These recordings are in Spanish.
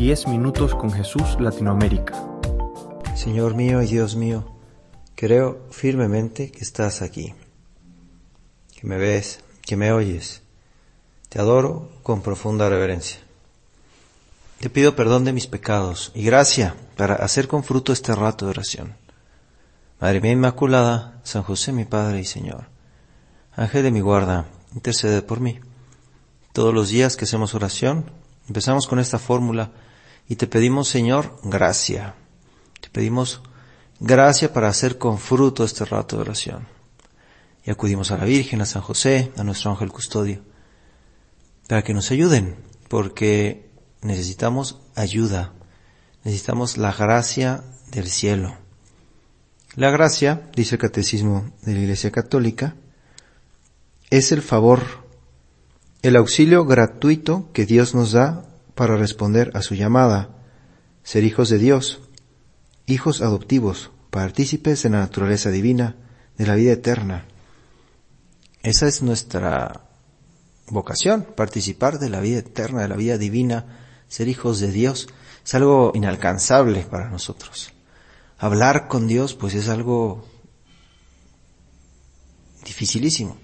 10 minutos con Jesús Latinoamérica. Señor mío y Dios mío, creo firmemente que estás aquí, que me ves, que me oyes. Te adoro con profunda reverencia. Te pido perdón de mis pecados y gracia para hacer con fruto este rato de oración. Madre mía Inmaculada, San José mi Padre y Señor, Ángel de mi guarda, intercede por mí. Todos los días que hacemos oración, empezamos con esta fórmula y te pedimos, Señor, gracia. Te pedimos gracia para hacer con fruto este rato de oración. Y acudimos a la Virgen, a San José, a nuestro ángel custodio, para que nos ayuden, porque necesitamos ayuda, necesitamos la gracia del cielo. La gracia, dice el Catecismo de la Iglesia Católica, es el favor, el auxilio gratuito que Dios nos da para responder a su llamada, ser hijos de Dios, hijos adoptivos, partícipes en la naturaleza divina, de la vida eterna. Esa es nuestra vocación, participar de la vida eterna, de la vida divina, ser hijos de Dios, es algo inalcanzable para nosotros. Hablar con Dios, pues es algo dificilísimo.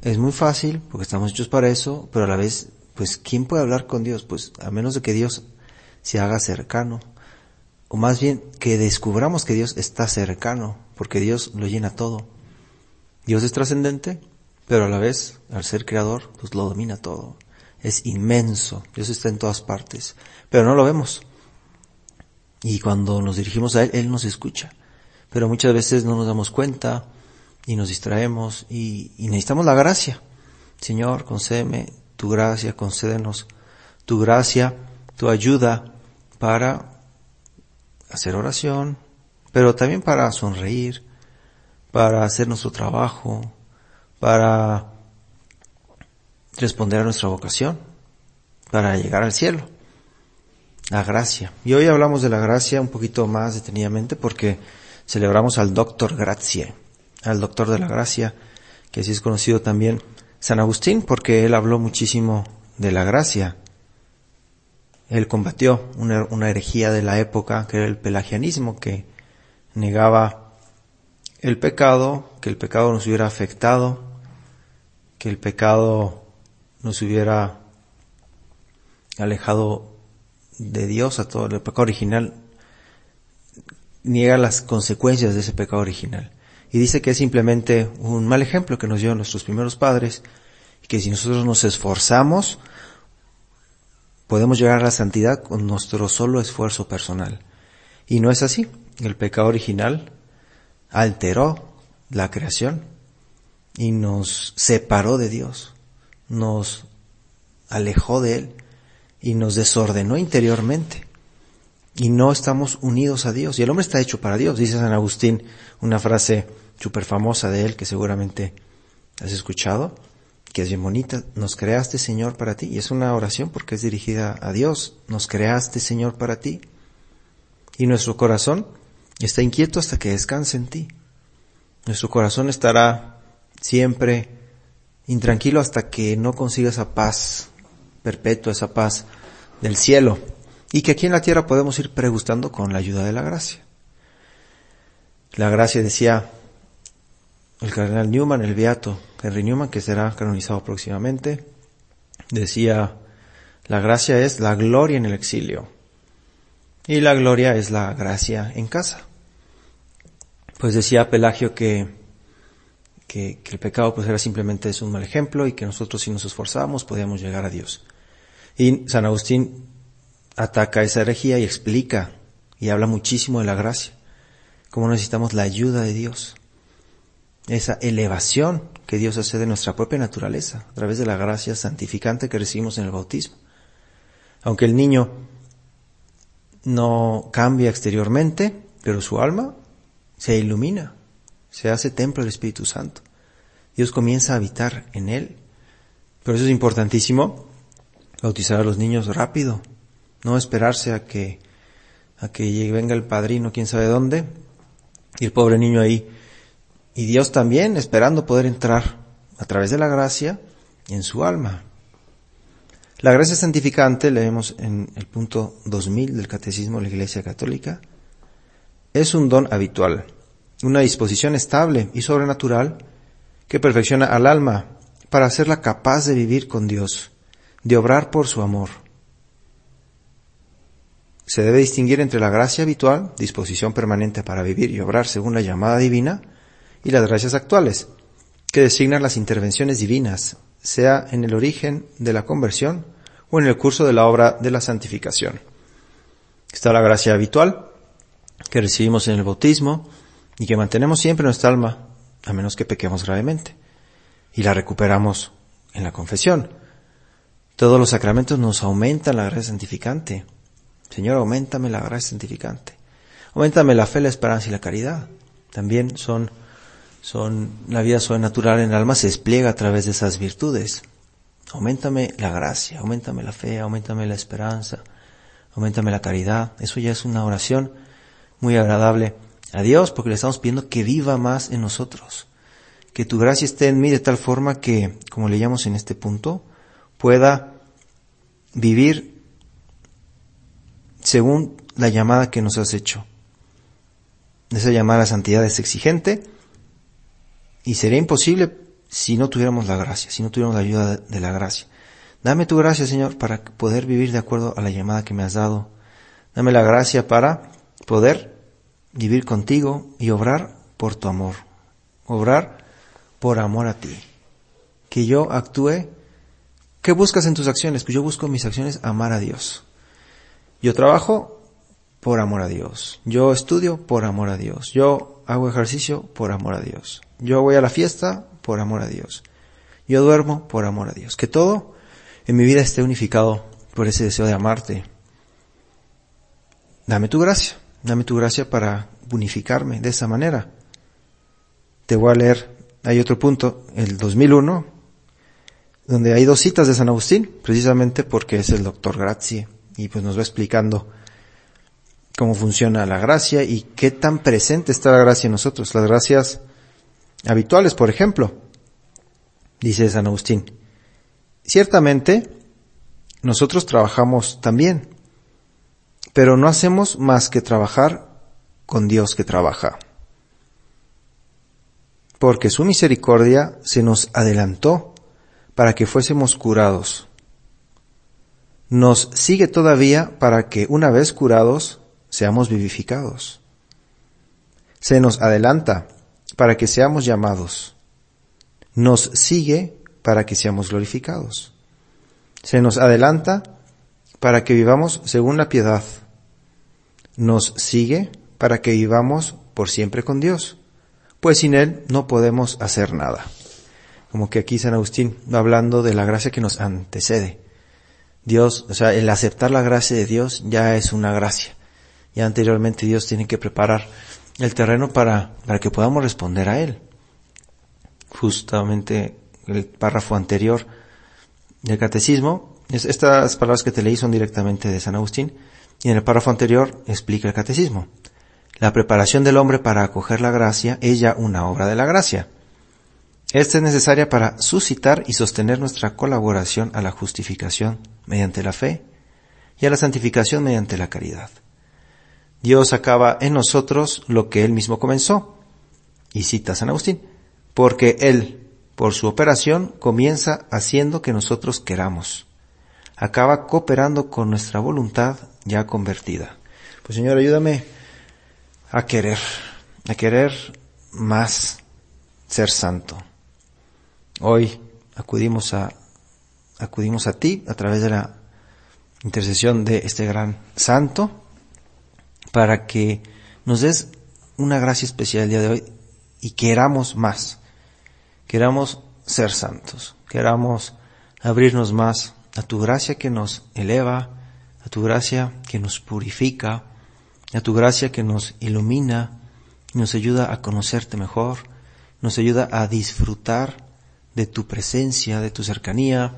Es muy fácil, porque estamos hechos para eso, pero a la vez pues ¿quién puede hablar con Dios? Pues a menos de que Dios se haga cercano, o más bien que descubramos que Dios está cercano, porque Dios lo llena todo. Dios es trascendente, pero a la vez, al ser creador, pues lo domina todo. Es inmenso, Dios está en todas partes, pero no lo vemos. Y cuando nos dirigimos a Él, Él nos escucha. Pero muchas veces no nos damos cuenta y nos distraemos y, necesitamos la gracia. Señor, concédeme tu gracia, concédenos tu gracia, tu ayuda para hacer oración, pero también para sonreír, para hacer nuestro trabajo, para responder a nuestra vocación, para llegar al cielo. La gracia. Y hoy hablamos de la gracia un poquito más detenidamente porque celebramos al doctor Grazie, al doctor de la gracia, que así es conocido también San Agustín porque él habló muchísimo de la gracia. Él combatió una, herejía de la época que era el pelagianismo que negaba el pecado, que el pecado nos hubiera afectado, que el pecado nos hubiera alejado de Dios a todo el pecado original niega las consecuencias de ese pecado original y dice que es simplemente un mal ejemplo que nos dieron nuestros primeros padres y que si nosotros nos esforzamos podemos llegar a la santidad con nuestro solo esfuerzo personal. Y no es así. El pecado original alteró la creación y nos separó de Dios, nos alejó de Él y nos desordenó interiormente y no estamos unidos a Dios. Y el hombre está hecho para Dios, dice San Agustín, una frase súper famosa de él que seguramente has escuchado, que es bien bonita. Nos creaste, Señor, para ti. Y es una oración porque es dirigida a Dios. Nos creaste, Señor, para ti. Y nuestro corazón está inquieto hasta que descanse en ti. Nuestro corazón estará siempre intranquilo hasta que no consiga esa paz perpetua, esa paz del cielo y que aquí en la tierra podemos ir pregustando con la ayuda de la gracia. La gracia decía el cardenal Newman, el beato Henry Newman, que será canonizado próximamente, decía, la gracia es la gloria en el exilio y la gloria es la gracia en casa. Pues decía Pelagio que, que, el pecado pues era simplemente es un mal ejemplo y que nosotros si nos esforzamos podíamos llegar a Dios. Y San Agustín ataca esa herejía y explica y habla muchísimo de la gracia, cómo necesitamos la ayuda de Dios, esa elevación que Dios hace de nuestra propia naturaleza a través de la gracia santificante que recibimos en el bautismo. Aunque el niño no cambia exteriormente, pero su alma se ilumina, se hace templo del Espíritu Santo. Dios comienza a habitar en él. pero eso es importantísimo bautizar a los niños rápido, no esperarse a que, a que venga el padrino, quién sabe dónde, y el pobre niño ahí. Y Dios también esperando poder entrar a través de la gracia en su alma. La gracia santificante, leemos en el punto 2000 del Catecismo de la Iglesia Católica, es un don habitual, una disposición estable y sobrenatural que perfecciona al alma para hacerla capaz de vivir con Dios, de obrar por su amor se debe distinguir entre la gracia habitual, disposición permanente para vivir y obrar según la llamada divina, y las gracias actuales, que designan las intervenciones divinas, sea en el origen de la conversión o en el curso de la obra de la santificación. Está la gracia habitual, que recibimos en el bautismo y que mantenemos siempre en nuestra alma, a menos que pequemos gravemente, y la recuperamos en la confesión. Todos los sacramentos nos aumentan la gracia santificante, Señor, aumentame la gracia santificante. Aumentame la fe, la esperanza y la caridad. También son, son, la vida sobrenatural en el alma se despliega a través de esas virtudes. Aumentame la gracia, aumentame la fe, aumentame la esperanza, aumentame la caridad. Eso ya es una oración muy agradable a Dios porque le estamos pidiendo que viva más en nosotros. Que tu gracia esté en mí de tal forma que, como leíamos en este punto, pueda vivir según la llamada que nos has hecho. Esa llamada a la santidad es exigente y sería imposible si no tuviéramos la gracia, si no tuviéramos la ayuda de la gracia. Dame tu gracia, Señor, para poder vivir de acuerdo a la llamada que me has dado. Dame la gracia para poder vivir contigo y obrar por tu amor. Obrar por amor a ti. Que yo actúe. ¿Qué buscas en tus acciones? Que yo busco en mis acciones amar a Dios. Yo trabajo por amor a Dios. Yo estudio por amor a Dios. Yo hago ejercicio por amor a Dios. Yo voy a la fiesta por amor a Dios. Yo duermo por amor a Dios. Que todo en mi vida esté unificado por ese deseo de amarte. Dame tu gracia. Dame tu gracia para unificarme de esa manera. Te voy a leer, hay otro punto, el 2001, donde hay dos citas de San Agustín, precisamente porque es el doctor Grazie y pues nos va explicando cómo funciona la gracia y qué tan presente está la gracia en nosotros. Las gracias habituales, por ejemplo, dice San Agustín. Ciertamente, nosotros trabajamos también, pero no hacemos más que trabajar con Dios que trabaja. Porque su misericordia se nos adelantó para que fuésemos curados nos sigue todavía para que una vez curados seamos vivificados. Se nos adelanta para que seamos llamados. Nos sigue para que seamos glorificados. Se nos adelanta para que vivamos según la piedad. Nos sigue para que vivamos por siempre con Dios, pues sin Él no podemos hacer nada. Como que aquí San Agustín va hablando de la gracia que nos antecede Dios, o sea, el aceptar la gracia de Dios ya es una gracia. Ya anteriormente Dios tiene que preparar el terreno para, que podamos responder a Él. Justamente el párrafo anterior del catecismo, estas palabras que te leí son directamente de San Agustín, y en el párrafo anterior explica el catecismo. La preparación del hombre para acoger la gracia es ya una obra de la gracia. Esta es necesaria para suscitar y sostener nuestra colaboración a la justificación mediante la fe y a la santificación mediante la caridad. Dios acaba en nosotros lo que Él mismo comenzó. Y cita San Agustín, porque Él, por su operación, comienza haciendo que nosotros queramos. Acaba cooperando con nuestra voluntad ya convertida. Pues Señor, ayúdame a querer, a querer más ser santo. Hoy acudimos a, acudimos a ti a través de la intercesión de este gran santo para que nos des una gracia especial el día de hoy y queramos más, queramos ser santos, queramos abrirnos más a tu gracia que nos eleva, a tu gracia que nos purifica, a tu gracia que nos ilumina, nos ayuda a conocerte mejor, nos ayuda a disfrutar de tu presencia, de tu cercanía,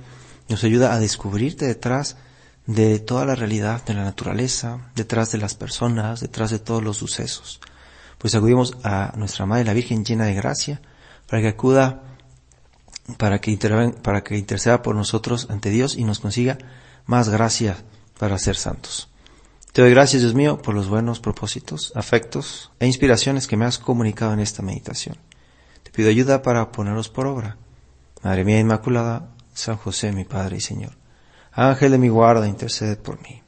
nos ayuda a descubrirte detrás de toda la realidad de la naturaleza, detrás de las personas, detrás de todos los sucesos. Pues acudimos a nuestra Madre la Virgen llena de gracia, para que acuda, para que, para que interceda por nosotros ante Dios y nos consiga más gracia para ser santos. Te doy gracias, Dios mío, por los buenos propósitos, afectos e inspiraciones que me has comunicado en esta meditación. Te pido ayuda para ponerlos por obra Madre mía Inmaculada, San José, mi Padre y Señor. Ángel de mi guarda, intercede por mí.